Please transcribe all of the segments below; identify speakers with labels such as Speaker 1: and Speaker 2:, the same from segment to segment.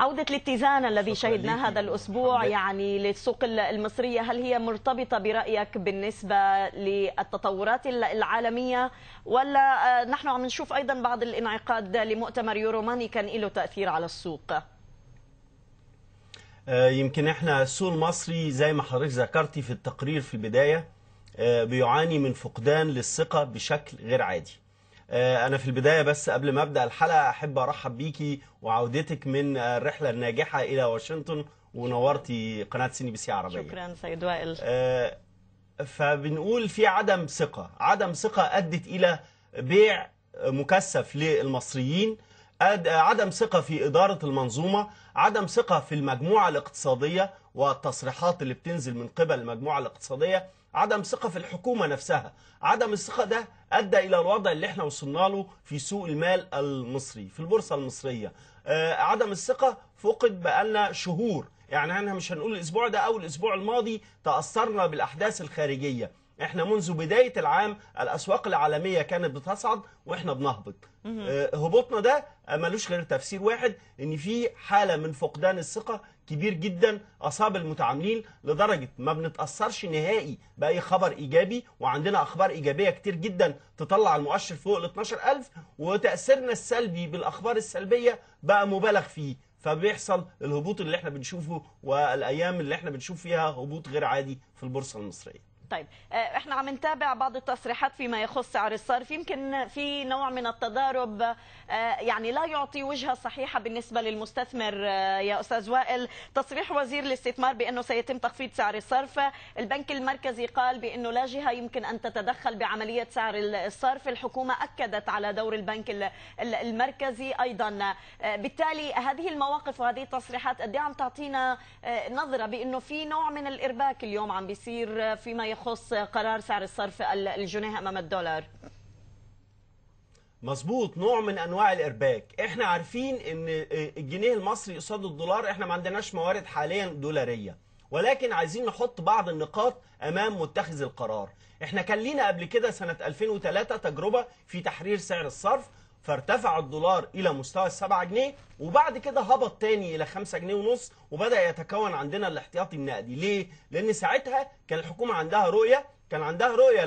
Speaker 1: عودة الاتزان الذي شهدناه هذا الأسبوع يعني للسوق المصرية هل هي مرتبطة برأيك بالنسبة للتطورات العالمية ولا آه، نحن عم نشوف أيضا بعض الانعقاد لمؤتمر يوروماني كان له تأثير على السوق
Speaker 2: آه، يمكن احنا السوق المصري زي ما حضرتك ذكرتي في التقرير في البداية آه، بيعاني من فقدان للثقة بشكل غير عادي آه، انا في البدايه بس قبل ما ابدا الحلقه احب ارحب بيكي وعودتك من الرحله الناجحه الى واشنطن ونورتي قناه سي بي سي عربيه شكرا سيد وائل آه، فبنقول في عدم ثقه عدم ثقه ادت الى بيع مكثف للمصريين عدم ثقه في اداره المنظومه عدم ثقه في المجموعه الاقتصاديه والتصريحات اللي بتنزل من قبل المجموعة الاقتصادية عدم ثقة في الحكومة نفسها عدم الثقة ده أدى إلى الوضع اللي احنا وصلنا له في سوق المال المصري في البورصة المصرية آه، عدم الثقة فقد بقالنا شهور يعني احنا مش هنقول الأسبوع ده أو الأسبوع الماضي تأثرنا بالأحداث الخارجية احنا منذ بداية العام الأسواق العالمية كانت بتصعد واحنا بنهبط آه، هبوطنا ده ملوش غير تفسير واحد ان في حالة من فقدان الثقة كبير جدا أصاب المتعاملين لدرجة ما بنتأثرش نهائي بأي خبر إيجابي وعندنا أخبار إيجابية كتير جدا تطلع المؤشر فوق ال 12000 وتأثيرنا السلبي بالأخبار السلبية بقى مبالغ فيه فبيحصل الهبوط اللي احنا بنشوفه والايام اللي احنا بنشوف فيها هبوط غير عادي في البورصه المصريه
Speaker 1: طيب آه، احنا عم نتابع بعض التصريحات فيما يخص سعر الصرف يمكن في نوع من التضارب آه، يعني لا يعطي وجهه صحيحه بالنسبه للمستثمر آه، يا استاذ وائل تصريح وزير الاستثمار بانه سيتم تخفيض سعر الصرف البنك المركزي قال بانه لا جهه يمكن ان تتدخل بعمليه سعر الصرف الحكومه اكدت على دور البنك المركزي ايضا بالتالي هذه المواقف وهذه التصريحات قد إيه عم تعطينا نظره بانه في نوع من الارباك اليوم عم بيصير فيما يخص يخص قرار سعر الصرف الجنيه امام الدولار
Speaker 2: مظبوط نوع من انواع الارباك احنا عارفين ان آه، الجنيه المصري قصاد الدولار احنا ما عندناش موارد حاليا دولاريه ولكن عايزين نحط بعض النقاط امام متخذ القرار احنا كان لينا قبل كده سنه 2003 تجربه في تحرير سعر الصرف فارتفع الدولار إلى مستوى السبعة جنيه وبعد كده هبط تاني إلى خمسة جنيه ونص وبدأ يتكون عندنا الاحتياطي النقدي ليه؟ لأن ساعتها كان الحكومة عندها رؤية كان عندها رؤية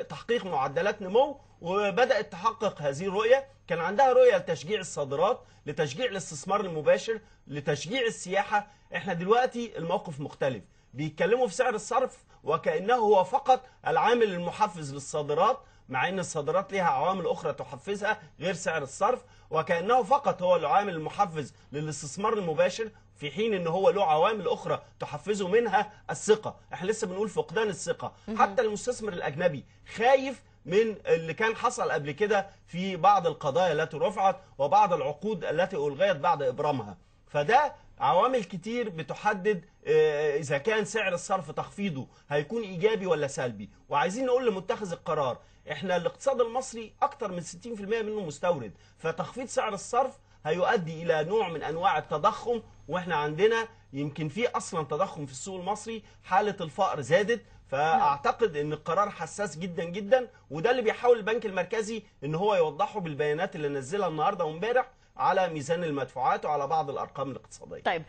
Speaker 2: لتحقيق آه، معدلات نمو وبدأت تحقق هذه الرؤية كان عندها رؤية لتشجيع الصادرات لتشجيع الاستثمار المباشر لتشجيع السياحة احنا دلوقتي الموقف مختلف بيتكلموا في سعر الصرف وكأنه هو فقط العامل المحفز للصادرات مع ان الصادرات ليها عوامل اخرى تحفزها غير سعر الصرف وكانه فقط هو العامل المحفز للاستثمار المباشر في حين ان هو له عوامل اخرى تحفزه منها الثقه احنا لسه بنقول فقدان الثقه حتى المستثمر الاجنبي خايف من اللي كان حصل قبل كده في بعض القضايا التي رفعت وبعض العقود التي الغيت بعد ابرامها فده عوامل كتير بتحدد آه، إذا كان سعر الصرف تخفيضه هيكون إيجابي ولا سلبي وعايزين نقول لمتخذ القرار إحنا الاقتصاد المصري أكتر من 60% منه مستورد فتخفيض سعر الصرف هيؤدي إلى نوع من أنواع التضخم وإحنا عندنا يمكن في أصلا تضخم في السوق المصري حالة الفقر زادت فاعتقد ان القرار حساس جدا جدا وده اللي بيحاول البنك المركزي ان هو يوضحه بالبيانات اللي نزلها النهارده وامبارح على ميزان المدفوعات وعلى بعض الأرقام الاقتصادية
Speaker 1: طيب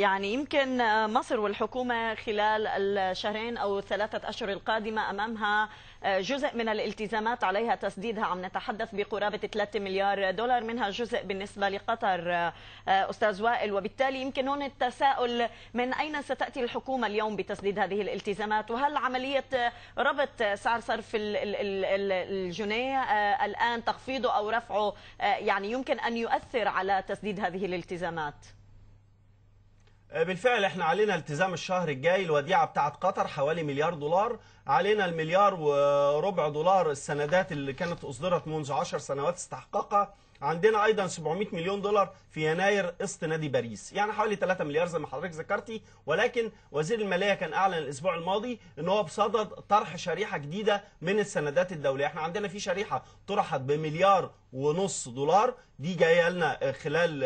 Speaker 1: يعني يمكن مصر والحكومة خلال الشهرين أو الثلاثة أشهر القادمة أمامها أه، جزء من الالتزامات عليها تسديدها عم نتحدث بقرابة 3 مليار دولار منها جزء بالنسبة لقطر أه، أستاذ وائل وبالتالي يمكن هون التساؤل من أين ستأتي الحكومة اليوم بتسديد هذه الالتزامات وهل عملية ربط سعر صرف الجنيه أه، الآن تخفيضه أو رفعه يعني يمكن أن يؤثر على تسديد هذه الالتزامات؟
Speaker 2: آه، بالفعل احنا علينا التزام الشهر الجاي الوديعه بتاعت قطر حوالي مليار دولار علينا المليار وربع دولار السندات اللي كانت أصدرت منذ 10 سنوات استحقاقها عندنا ايضا 700 مليون دولار في يناير قسط نادي باريس يعني حوالي 3 مليار زي ما حضرتك ذكرتي ولكن وزير الماليه كان اعلن الاسبوع الماضي ان هو بصدد طرح شريحه جديده من السندات الدوليه احنا عندنا في شريحه طرحت بمليار ونص دولار دي جايه لنا خلال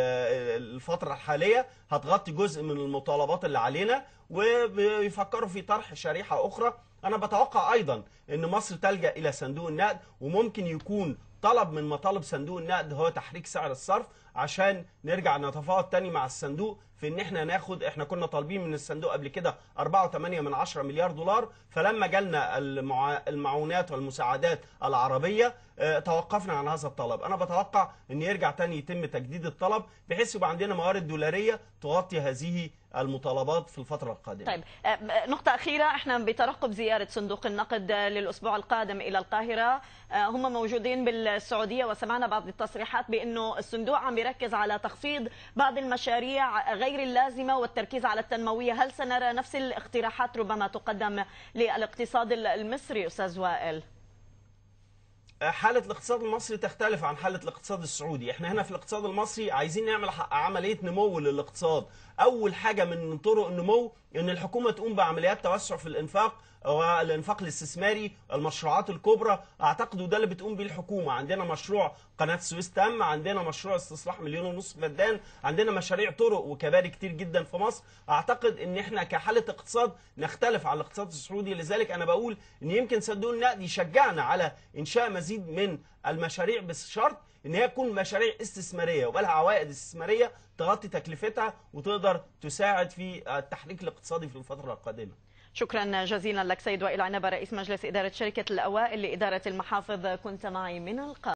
Speaker 2: الفتره الحاليه هتغطي جزء من المطالبات اللي علينا وبيفكروا في طرح شريحة أخرى أنا بتوقع أيضا أن مصر تلجأ إلى صندوق النقد وممكن يكون طلب من مطالب صندوق النقد هو تحريك سعر الصرف عشان نرجع نتفاوض تاني مع الصندوق في ان احنا ناخد احنا كنا طالبين من الصندوق قبل كده 4.8 من 10 مليار دولار فلما جالنا المعونات والمساعدات العربيه آه، توقفنا عن هذا الطلب انا بتوقع ان يرجع تاني يتم تجديد الطلب بحيث يبقى عندنا موارد دولاريه تغطي هذه المطالبات في الفترة القادمة طيب
Speaker 1: آه، نقطة أخيرة احنا بترقب زيارة صندوق النقد للأسبوع القادم إلى القاهرة آه، هم موجودين بالسعودية وسمعنا بعض التصريحات بأنه الصندوق عم بيركز على تخفيض بعض المشاريع غير غير اللازمة والتركيز على التنموية هل سنرى نفس الاقتراحات ربما تقدم للاقتصاد المصري أستاذ وائل؟
Speaker 2: أه، حالة الاقتصاد المصري تختلف عن حالة الاقتصاد السعودي، احنا هنا في الاقتصاد المصري عايزين نعمل عملية نمو للاقتصاد، اول حاجه من طرق النمو ان الحكومه تقوم بعمليات توسع في الانفاق والانفاق الاستثماري المشروعات الكبرى اعتقد ده اللي بتقوم بيه الحكومه عندنا مشروع قناه السويس تم عندنا مشروع استصلاح مليون ونص فدان عندنا مشاريع طرق وكباري كتير جدا في مصر اعتقد ان احنا كحاله اقتصاد نختلف عن الاقتصاد السعودي لذلك انا بقول ان يمكن صندوق النقد يشجعنا على انشاء مزيد من المشاريع بشرط ان هي تكون مشاريع استثماريه وبالها عوائد استثماريه تغطي تكلفتها وتقدر تساعد في التحريك الاقتصادي في الفتره القادمه.
Speaker 1: شكرا جزيلا لك سيد وائل عنبه رئيس مجلس اداره شركه الاوائل لاداره المحافظ كنت معي من القاهره.